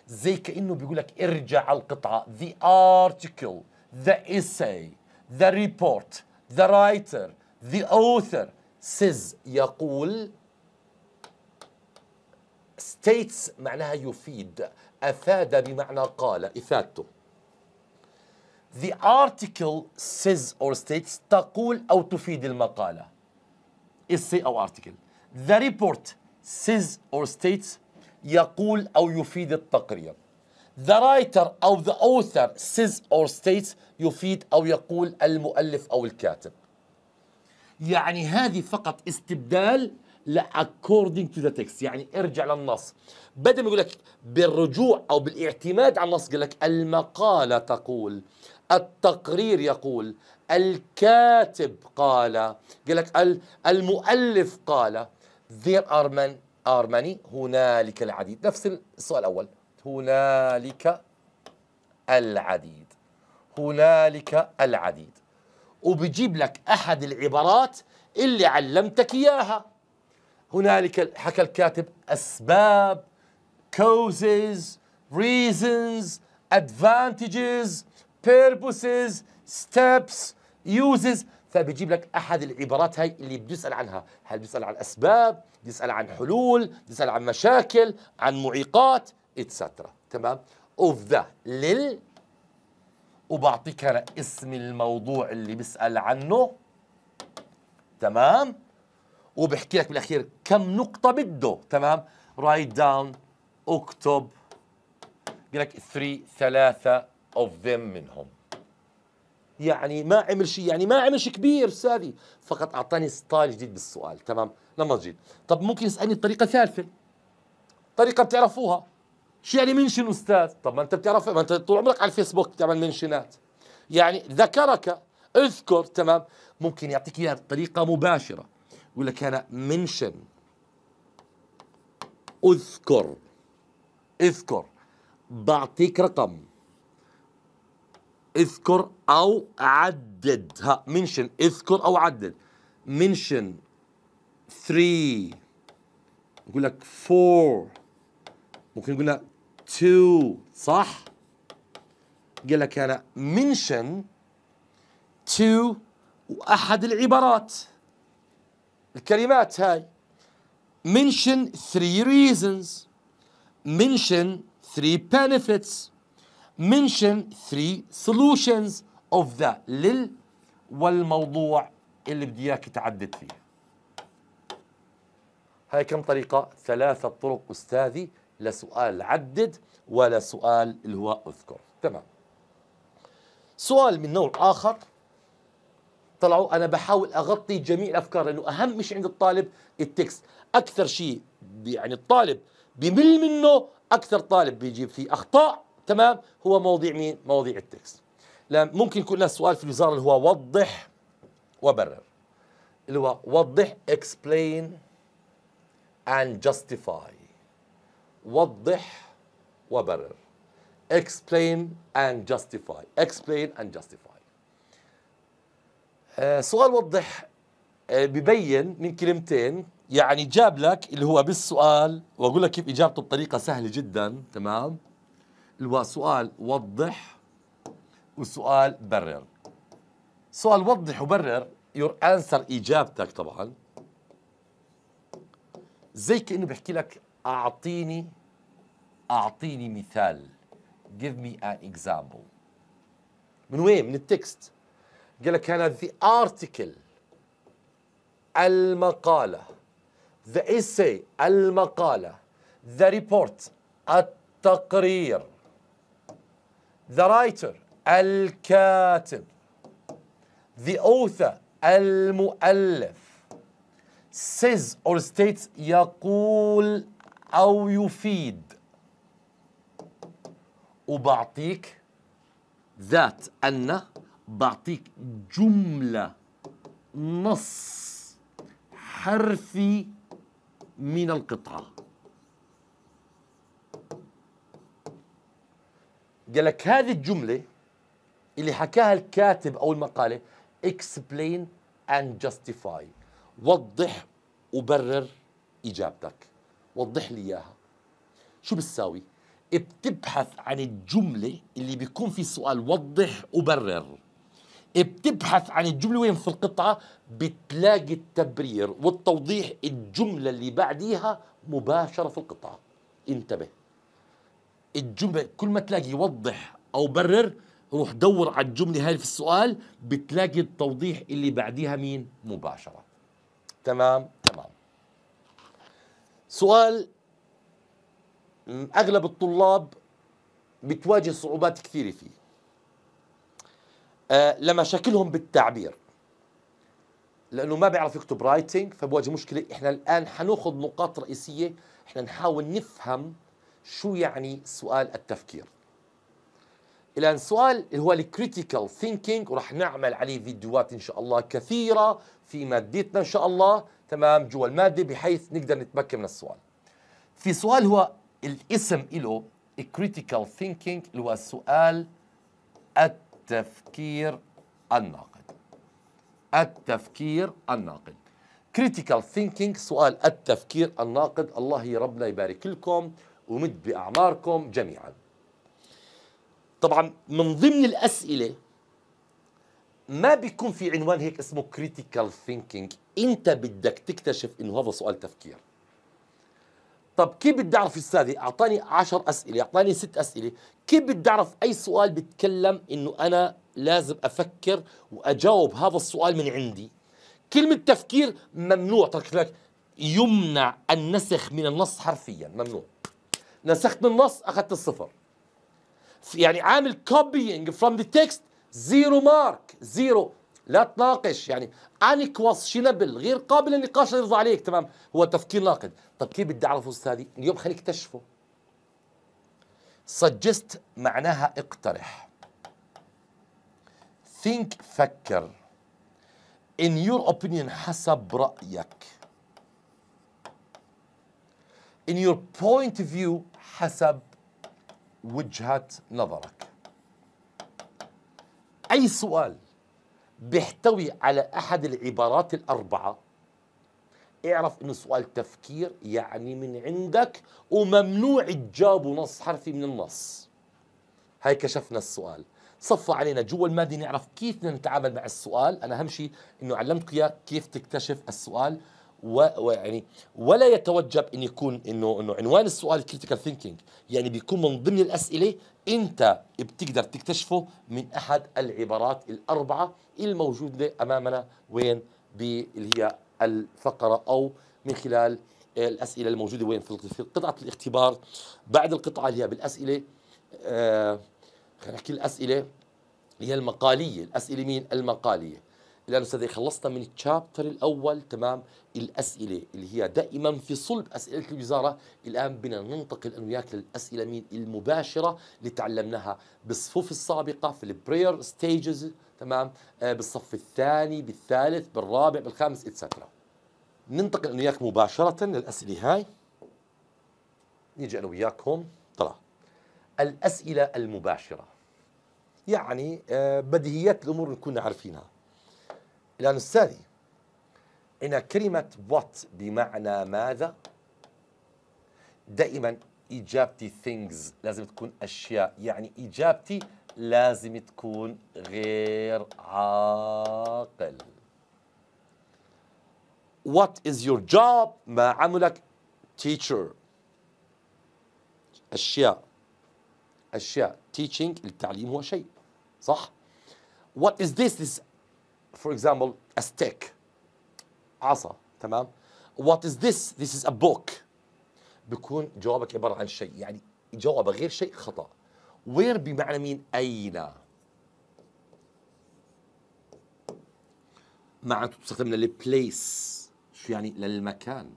زي كأنه بيقول لك ارجع على القطعة the article the essay, the report, the writer, the author says يقول states معناها يفيد أفاد بمعنى قال إفادته The article says or states تقول أو تفيد المقالة essay أو article The report says or states يقول أو يفيد التقرير The writer أو the author says or states يفيد أو يقول المؤلف أو الكاتب يعني هذه فقط استبدال لا according to the text يعني ارجع للنص بدل ما يقول لك بالرجوع أو بالاعتماد على النص يقول لك المقالة تقول التقرير يقول الكاتب قال قال لك المؤلف قال there are, man, are many هنالك العديد نفس السؤال الأول هنالك العديد هنالك العديد وبجيب لك أحد العبارات اللي علمتك إياها هنالك حكى الكاتب أسباب causes reasons advantages purposes steps uses فبيجيب لك احد العبارات هاي اللي بيسال عنها هل بيسال عن اسباب بيسال عن حلول بيسال عن مشاكل عن معيقات اتسترا تمام اوف ذا لل وبعطيك انا اسم الموضوع اللي بسال عنه تمام وبحكي لك بالاخير كم نقطه بده تمام رايت داون اكتب بقول لك 3 ثلاثه اوف ذيم منهم يعني ما عمل شيء يعني ما عمل شيء كبير استاذي فقط اعطاني ستايل جديد بالسؤال تمام نمط جديد طب ممكن يسالني بطريقه ثالثه طريقه بتعرفوها شو يعني منشن استاذ طب ما انت بتعرف ما انت طول عمرك على الفيسبوك بتعمل منشنات يعني ذكرك اذكر تمام ممكن يعطيك اياها بطريقه مباشره يقول لك انا منشن اذكر اذكر بعطيك رقم اذكر او عدد ها منشن اذكر او عدد منشن 3 يقول لك 4 ممكن يقول لك to صح قال لك انا منشن to واحد العبارات الكلمات هاي mention three reasons mention three benefits mention three solutions of the لل والموضوع اللي بدي اياك تعدد فيه هاي كم طريقة؟ ثلاثة طرق أستاذي لسؤال عدد ولا سؤال اللي هو اذكر تمام سؤال من نوع اخر طلعوا انا بحاول اغطي جميع الافكار لانه اهم شيء عند الطالب التكست اكثر شيء يعني الطالب بمل منه اكثر طالب بيجيب فيه اخطاء تمام هو مواضيع مين مواضيع التكست ممكن يكون لنا سؤال في الوزاره اللي هو وضح وبرر اللي هو وضح explain and justify وضح وبرر explain and justify explain and justify آه، سؤال وضح آه، ببين من كلمتين يعني جاب لك اللي هو بالسؤال واقول لك كيف اجابته بطريقه سهله جدا تمام اللي هو سؤال وضح وسؤال برر سؤال وضح وبرر يور انسر اجابتك طبعا زي كانه بحكي لك أعطيني أعطيني مثال give me an example من وين؟ من التكست قال لك أنا the article المقالة the essay المقالة the report التقرير the writer الكاتب the author المؤلف says or states يقول أو يفيد وبعطيك ذات أن بعطيك جملة نص حرفي من القطعة قال لك هذه الجملة اللي حكاها الكاتب أو المقالة explain and justify وضح وبرر إجابتك وضح لي اياها شو بتساوي بتبحث عن الجملة اللي بيكون في سؤال وضح وبرر بتبحث عن الجملة وين في القطعة بتلاقي التبرير والتوضيح الجملة اللي بعديها مباشرة في القطعة انتبه الجملة كل ما تلاقي وضح أو برر روح دور على الجملة هاي في السؤال بتلاقي التوضيح اللي بعديها مين مباشرة تمام تمام سؤال اغلب الطلاب بتواجه صعوبات كثيره فيه آه، لما لمشاكلهم بالتعبير لانه ما بيعرف يكتب رايتنج فبواجه مشكله احنا الان حناخذ نقاط رئيسيه احنا نحاول نفهم شو يعني سؤال التفكير الان سؤال اللي هو الكريتيكال ثينكينج ورح نعمل عليه فيديوهات ان شاء الله كثيره في مادتنا ان شاء الله تمام جوا الماده بحيث نقدر نتمكن من السؤال في سؤال هو الاسم له critical thinking اللي هو السؤال التفكير الناقد التفكير الناقد critical thinking سؤال التفكير الناقد الله ربنا يبارك لكم ومد بأعماركم جميعا طبعا من ضمن الأسئلة ما بيكون في عنوان هيك اسمه critical thinking انت بدك تكتشف انه هذا سؤال تفكير طب كيف بدي اعرف استاذي اعطاني 10 اسئله اعطاني ست اسئله كيف بدي اعرف اي سؤال بتكلم انه انا لازم افكر واجاوب هذا السؤال من عندي كلمه تفكير ممنوع ترك لك يمنع النسخ من النص حرفيا ممنوع نسخت من النص اخذت الصفر يعني عامل copying from the text زيرو مارك زيرو لا تناقش يعني انكوشنبل غير قابل للنقاش يرضى عليك تمام هو تفكير ناقد طب كيف بدي اعرف استاذي اليوم خليك تشفه سجست معناها اقترح think فكر in your opinion حسب رأيك in your point of view حسب وجهة نظرك أي سؤال بيحتوي على أحد العبارات الأربعة اعرف إن سؤال تفكير يعني من عندك وممنوع تجاب نص حرفي من النص هاي كشفنا السؤال صفى علينا جوا المادة نعرف كيف نتعامل مع السؤال أنا أهم إنه علمتك إياه كيف تكتشف السؤال ويعني ولا يتوجب ان يكون انه انه عنوان السؤال كريتيكال ثينكينج يعني بيكون من ضمن الاسئله انت بتقدر تكتشفه من احد العبارات الاربعه الموجوده امامنا وين اللي هي الفقره او من خلال الاسئله الموجوده وين في قطعه الاختبار بعد القطعه اللي هي بالاسئله آه خلينا نحكي الاسئله هي المقاليه الاسئله مين المقاليه الان استاذي إيه، خلصنا من الشابتر الاول تمام الاسئله اللي هي دائما في صلب اسئله الوزاره الان بدنا ننتقل انا وياك للاسئله مين المباشره اللي تعلمناها بالصفوف السابقه في البرير ستيجز تمام آه بالصف الثاني بالثالث بالرابع بالخامس اتسترا ننتقل انا وياك مباشره للاسئله هاي نيجي انا وياكم طلع الاسئله المباشره يعني آه، بديهيات الامور اللي كنا عارفينها الآن الثاني إن كلمة what بمعنى ماذا دائما إجابتي things لازم تكون أشياء يعني إجابتي لازم تكون غير عاقل What is your job ما عملك teacher أشياء أشياء teaching التعليم هو شيء صح What is this this for example a stick عصا تمام what is this this is a book بكون جوابك عبارة عن شيء يعني جواب غير شيء خطأ where بمعنى مين أين معناته تستخدم للبليس شو يعني للمكان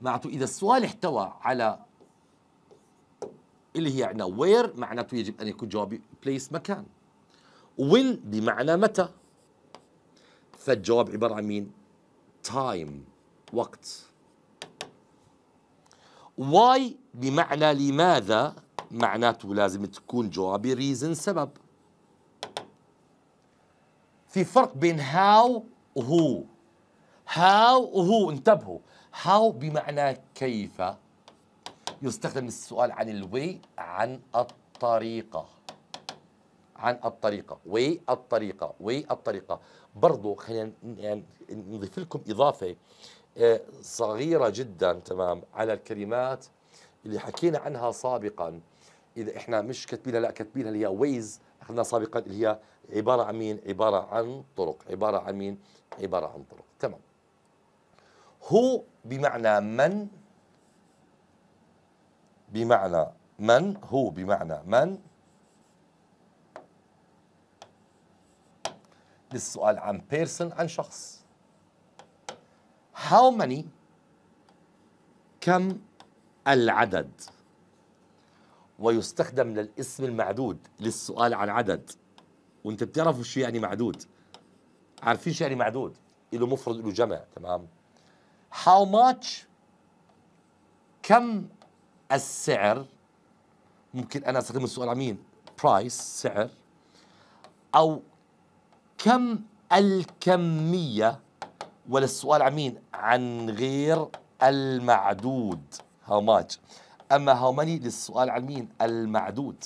معناته إذا السؤال احتوى على اللي هي عندنا وير معناته يجب أن يكون جوابي بليس مكان will بمعنى متى فالجواب عبارة عن مين تايم وقت واي بمعنى لماذا معناته لازم تكون جوابي ريزن سبب في فرق بين هاو وهو هاو وهو انتبهوا هاو بمعنى كيف يستخدم السؤال عن الوي عن الطريقة عن الطريقة وي الطريقة وي الطريقة برضو خلينا يعني نضيف لكم إضافة آه، صغيرة جدا تمام على الكلمات اللي حكينا عنها سابقا إذا إحنا مش كاتبينها لا كاتبينها اللي هي ويز أخذنا سابقا اللي هي عبارة عن مين عبارة عن طرق عبارة عن مين عبارة عن طرق تمام هو بمعنى من بمعنى من هو بمعنى من للسؤال عن بيرسون عن شخص how many كم العدد ويستخدم للاسم المعدود للسؤال عن عدد وانت بتعرفوا شو يعني معدود عارفين شو يعني معدود له مفرد له جمع تمام how much كم السعر ممكن انا استخدم السؤال عن مين برايس سعر او كم الكمية ولا السؤال عن مين عن غير المعدود how much أما how many للسؤال عن مين المعدود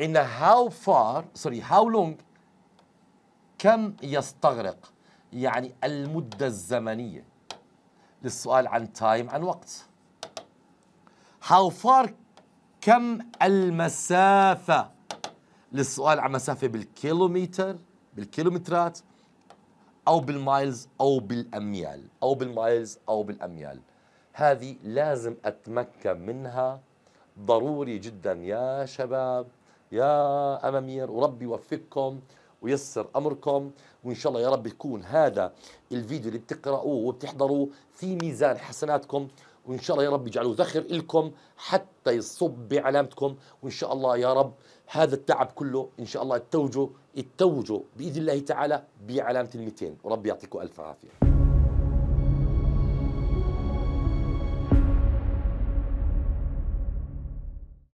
إن how far sorry how long كم يستغرق يعني المدة الزمنية للسؤال عن time عن وقت how far كم المسافة للسؤال عن مسافه بالكيلومتر بالكيلومترات او بالمايلز او بالاميال او بالمايلز او بالاميال هذه لازم اتمكن منها ضروري جدا يا شباب يا امامير وربي يوفقكم ويسر امركم وان شاء الله يا رب يكون هذا الفيديو اللي بتقرأوه وبتحضروه في ميزان حسناتكم وان شاء الله يا رب يجعله ذخر لكم حتى يصب بعلامتكم وان شاء الله يا رب هذا التعب كله ان شاء الله التوجه التوجه باذن الله تعالى بعلامه ال 200 وربي يعطيكم الف عافيه